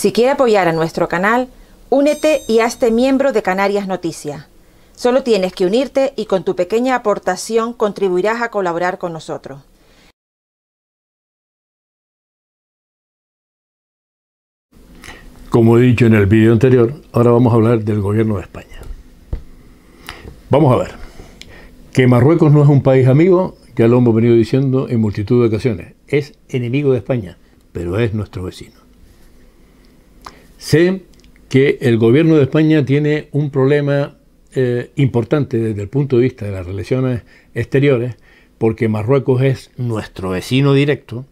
Si quiere apoyar a nuestro canal, únete y hazte miembro de Canarias Noticias. Solo tienes que unirte y con tu pequeña aportación contribuirás a colaborar con nosotros. Como he dicho en el vídeo anterior, ahora vamos a hablar del gobierno de España. Vamos a ver, que Marruecos no es un país amigo, ya lo hemos venido diciendo en multitud de ocasiones, es enemigo de España, pero es nuestro vecino. Sé que el gobierno de España tiene un problema eh, importante desde el punto de vista de las relaciones exteriores, porque Marruecos es nuestro vecino directo.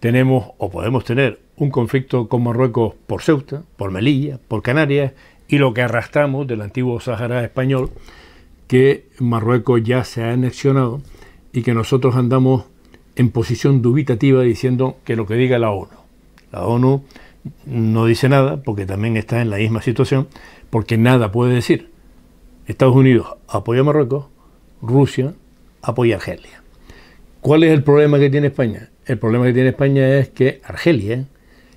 Tenemos o podemos tener un conflicto con Marruecos por Ceuta, por Melilla, por Canarias y lo que arrastramos del antiguo Sahara español, que Marruecos ya se ha anexionado y que nosotros andamos en posición dubitativa diciendo que lo que diga la ONU. La ONU no dice nada porque también está en la misma situación, porque nada puede decir. Estados Unidos apoya a Marruecos, Rusia apoya a Argelia. ¿Cuál es el problema que tiene España? El problema que tiene España es que Argelia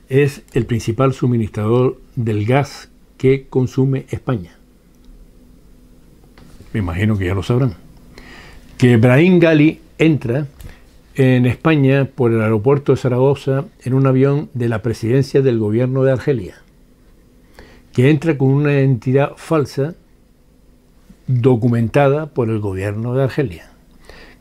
es el principal suministrador del gas que consume España. Me imagino que ya lo sabrán. Que Brahim Gali entra en España por el aeropuerto de Zaragoza en un avión de la presidencia del gobierno de Argelia, que entra con una entidad falsa documentada por el gobierno de Argelia,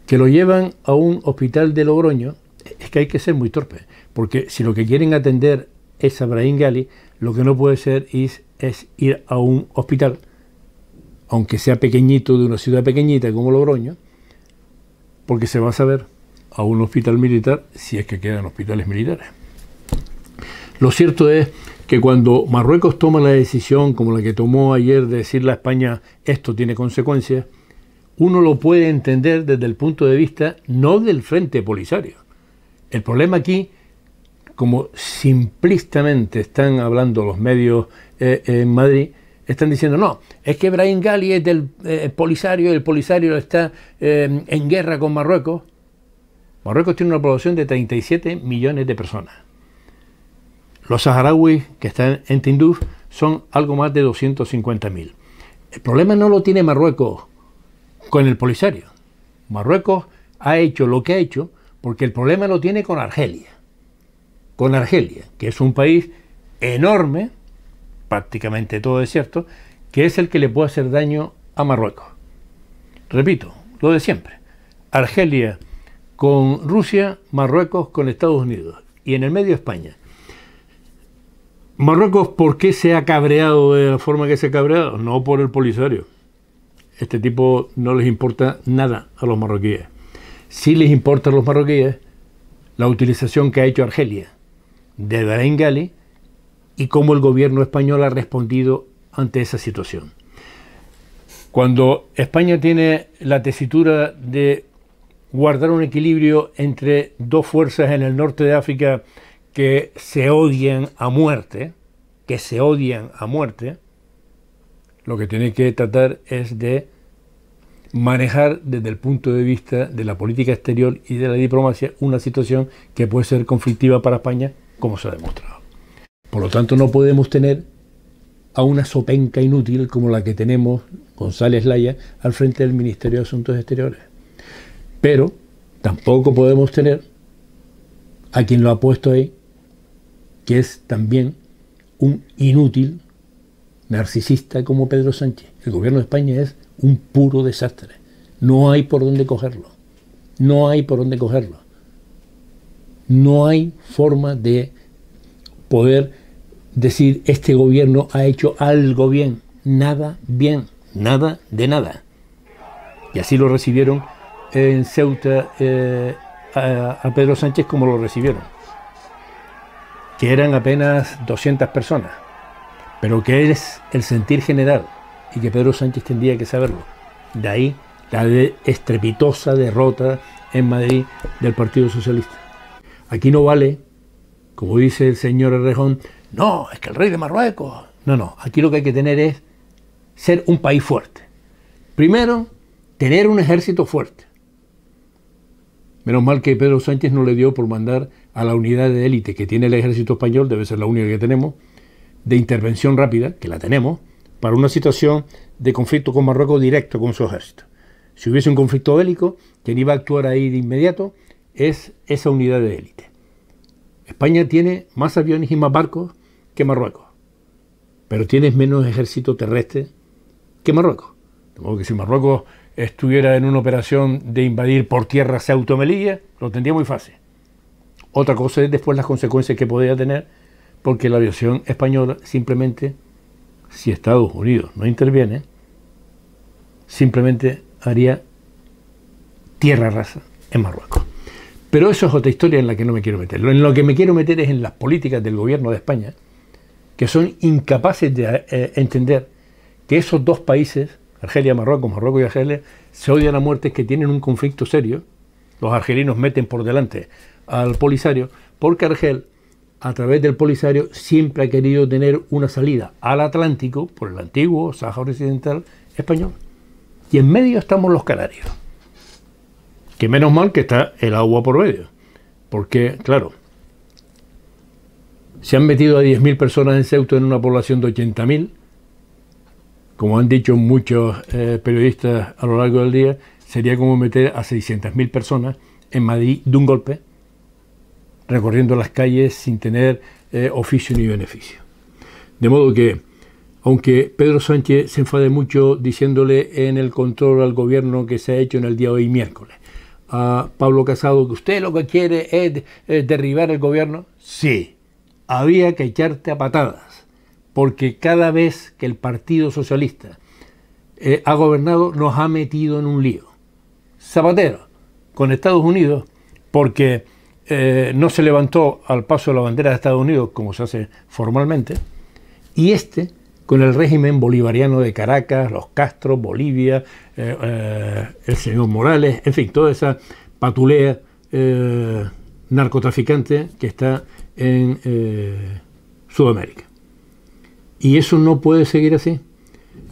que lo llevan a un hospital de Logroño, es que hay que ser muy torpe, porque si lo que quieren atender es a Brahim Gali, lo que no puede ser es, es ir a un hospital, aunque sea pequeñito, de una ciudad pequeñita como Logroño, porque se va a saber a un hospital militar si es que quedan hospitales militares. Lo cierto es que cuando Marruecos toma la decisión como la que tomó ayer de decirle a España esto tiene consecuencias, uno lo puede entender desde el punto de vista no del frente polisario. El problema aquí, como simplistamente están hablando los medios eh, en Madrid, están diciendo, no, es que Brahim Gali es del polisario eh, Polisario, el Polisario está eh, en guerra con Marruecos. Marruecos tiene una población de 37 millones de personas. Los saharauis que están en Tinduf son algo más de 250.000. El problema no lo tiene Marruecos con el Polisario. Marruecos ha hecho lo que ha hecho porque el problema lo tiene con Argelia. Con Argelia, que es un país enorme, prácticamente todo desierto, que es el que le puede hacer daño a Marruecos. Repito, lo de siempre. Argelia con Rusia, Marruecos, con Estados Unidos y en el medio España. Marruecos, ¿por qué se ha cabreado de la forma que se ha cabreado? No por el Polisario. Este tipo no les importa nada a los marroquíes. Sí les importa a los marroquíes la utilización que ha hecho Argelia de Gali. y cómo el gobierno español ha respondido ante esa situación. Cuando España tiene la tesitura de guardar un equilibrio entre dos fuerzas en el norte de África que se odian a muerte, que se odian a muerte, lo que tiene que tratar es de manejar desde el punto de vista de la política exterior y de la diplomacia una situación que puede ser conflictiva para España, como se ha demostrado. Por lo tanto, no podemos tener a una sopenca inútil como la que tenemos González Laya al frente del Ministerio de Asuntos Exteriores. Pero tampoco podemos tener a quien lo ha puesto ahí, que es también un inútil narcisista como Pedro Sánchez. El gobierno de España es un puro desastre. No hay por dónde cogerlo. No hay por dónde cogerlo. No hay forma de poder decir este gobierno ha hecho algo bien. Nada bien. Nada de nada. Y así lo recibieron en Ceuta eh, a, Pedro Sánchez como lo recibieron, que eran apenas 200 personas, pero que es el sentir general y que Pedro Sánchez tendría que saberlo. De ahí la estrepitosa derrota en Madrid del Partido Socialista. Aquí no vale, como dice el señor Herrejón, no, es que el rey de Marruecos. No, no, aquí lo que hay que tener es ser un país fuerte. Primero, tener un ejército fuerte. Menos mal que Pedro Sánchez no le dio por mandar a la unidad de élite que tiene el ejército español, debe ser la única que tenemos, de intervención rápida, que la tenemos, para una situación de conflicto con Marruecos directo con su ejército. Si hubiese un conflicto bélico, quien iba a actuar ahí de inmediato es esa unidad de élite. España tiene más aviones y más barcos que Marruecos, pero tiene menos ejército terrestre que Marruecos. De modo que si Marruecos estuviera en una operación de invadir por tierra Ceuta Melilla, lo tendría muy fácil. Otra cosa es después las consecuencias que podría tener, porque la aviación española simplemente, si Estados Unidos no interviene, simplemente haría tierra rasa en Marruecos. Pero eso es otra historia en la que no me quiero meter. En lo que me quiero meter es en las políticas del gobierno de España, que son incapaces de eh, entender que esos dos países Argelia, Marruecos, Marruecos y Argelia, se odian a muerte, que tienen un conflicto serio. Los argelinos meten por delante al Polisario, porque Argel, a través del Polisario, siempre ha querido tener una salida al Atlántico, por el antiguo Sáhara Occidental español. Y en medio estamos los Canarios. Que menos mal que está el agua por medio. Porque, claro, se han metido a 10.000 personas en Ceuta en una población de 80.000 como han dicho muchos eh, periodistas a lo largo del día, sería como meter a 600.000 personas en Madrid de un golpe, recorriendo las calles sin tener eh, oficio ni beneficio. De modo que, aunque Pedro Sánchez se enfade mucho diciéndole en el control al gobierno que se ha hecho en el día de hoy miércoles, a Pablo Casado que usted lo que quiere es eh, derribar el gobierno, sí, había que echarte a patadas porque cada vez que el Partido Socialista eh, ha gobernado nos ha metido en un lío. Zapatero, con Estados Unidos, porque eh, no se levantó al paso de la bandera de Estados Unidos, como se hace formalmente, y este con el régimen bolivariano de Caracas, los Castro, Bolivia, eh, el señor Morales, en fin, toda esa patulea narcotraficante que está en Sudamérica. Y eso no puede seguir así.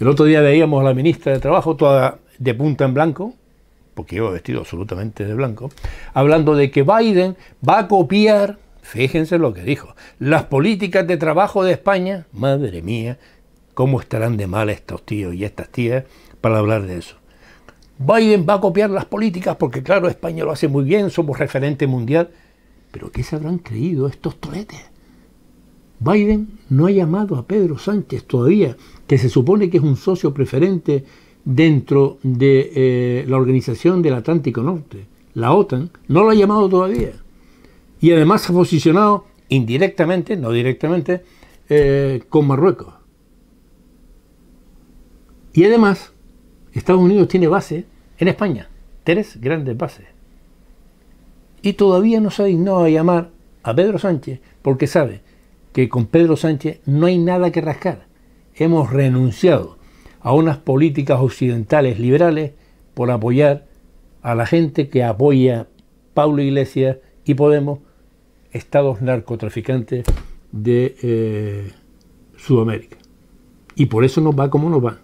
El otro día veíamos a la ministra de Trabajo, toda de punta en blanco, porque iba vestido absolutamente de blanco, hablando de que Biden va a copiar, fíjense lo que dijo, las políticas de trabajo de España. Madre mía, cómo estarán de mal estos tíos y estas tías para hablar de eso. Biden va a copiar las políticas porque, claro, España lo hace muy bien, somos referente mundial. Pero ¿qué se habrán creído estos toletes? Biden no ha llamado a Pedro Sánchez todavía, que se supone que es un socio preferente dentro de eh, la Organización del Atlántico Norte, la OTAN, no lo ha llamado todavía. Y además se ha posicionado indirectamente, no directamente, eh, con Marruecos. Y además, Estados Unidos tiene base en España, tres grandes bases. Y todavía no se ha dignado a llamar a Pedro Sánchez porque sabe que con Pedro Sánchez no hay nada que rascar. Hemos renunciado a unas políticas occidentales liberales por apoyar a la gente que apoya Pablo Iglesias y Podemos, estados narcotraficantes de eh, Sudamérica. Y por eso nos va como nos va.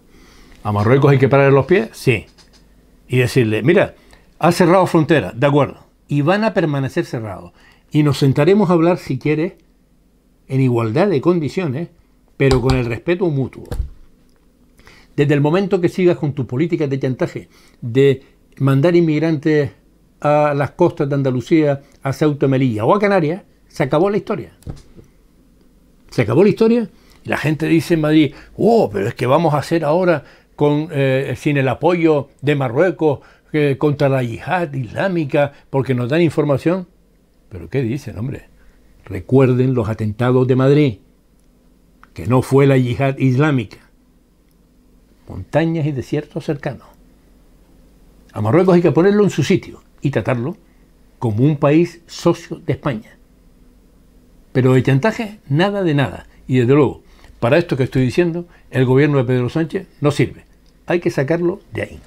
¿A Marruecos hay que parar los pies? Sí. Y decirle, mira, ha cerrado frontera, de acuerdo. Y van a permanecer cerrados. Y nos sentaremos a hablar, si quieres, en igualdad de condiciones, pero con el respeto mutuo. Desde el momento que sigas con tus políticas de chantaje, de mandar inmigrantes a las costas de Andalucía, a Ceuta, Melilla o a Canarias, se acabó la historia. Se acabó la historia la gente dice en Madrid, oh, pero es que vamos a hacer ahora con, eh, sin el apoyo de Marruecos eh, contra la yihad islámica porque nos dan información. Pero ¿qué dicen, hombre? Recuerden los atentados de Madrid, que no fue la yihad islámica. Montañas y desiertos cercanos. A Marruecos hay que ponerlo en su sitio y tratarlo como un país socio de España. Pero de chantaje, nada de nada. Y desde luego, para esto que estoy diciendo, el gobierno de Pedro Sánchez no sirve. Hay que sacarlo de ahí.